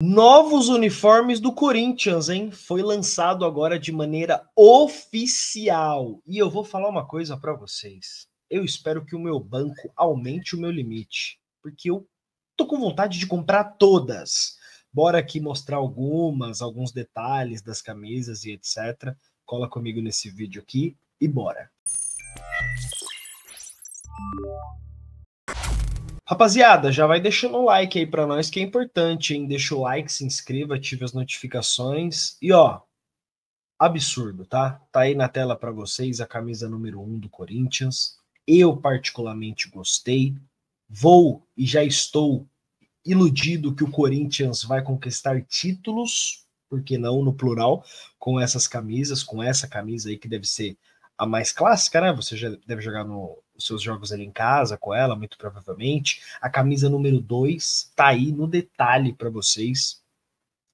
Novos uniformes do Corinthians, hein? Foi lançado agora de maneira oficial. E eu vou falar uma coisa para vocês. Eu espero que o meu banco aumente o meu limite, porque eu tô com vontade de comprar todas. Bora aqui mostrar algumas, alguns detalhes das camisas e etc. Cola comigo nesse vídeo aqui e bora. Música Rapaziada, já vai deixando o like aí para nós que é importante, hein? Deixa o like, se inscreva, ative as notificações e ó, absurdo, tá? Tá aí na tela para vocês a camisa número 1 um do Corinthians. Eu particularmente gostei. Vou e já estou iludido que o Corinthians vai conquistar títulos, porque não no plural, com essas camisas, com essa camisa aí que deve ser a mais clássica, né? Você já deve jogar no os seus jogos ali em casa com ela, muito provavelmente. A camisa número 2 tá aí no detalhe para vocês,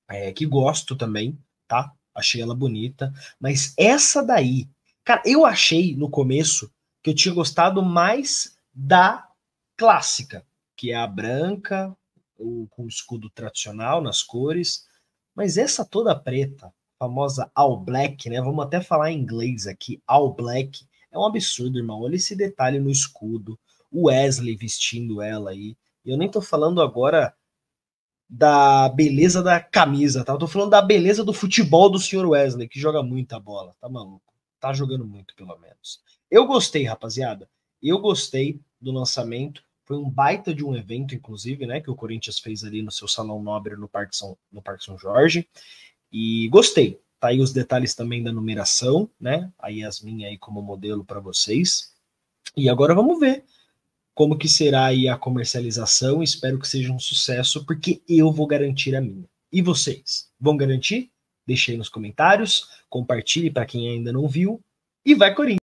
é, que gosto também, tá? Achei ela bonita, mas essa daí, cara, eu achei no começo que eu tinha gostado mais da clássica, que é a branca, o, com o escudo tradicional nas cores, mas essa toda preta, famosa All Black, né? Vamos até falar em inglês aqui, All Black. É um absurdo, irmão. Olha esse detalhe no escudo. O Wesley vestindo ela aí. Eu nem tô falando agora da beleza da camisa, tá? Eu tô falando da beleza do futebol do senhor Wesley, que joga muita bola, tá maluco? Tá jogando muito, pelo menos. Eu gostei, rapaziada. Eu gostei do lançamento. Foi um baita de um evento, inclusive, né? Que o Corinthians fez ali no seu salão nobre no Parque São, no Parque São Jorge. E gostei. Tá aí os detalhes também da numeração, né? A Yasmin aí como modelo para vocês. E agora vamos ver como que será aí a comercialização. Espero que seja um sucesso, porque eu vou garantir a minha. E vocês, vão garantir? Deixe aí nos comentários, compartilhe para quem ainda não viu e vai Corinthians!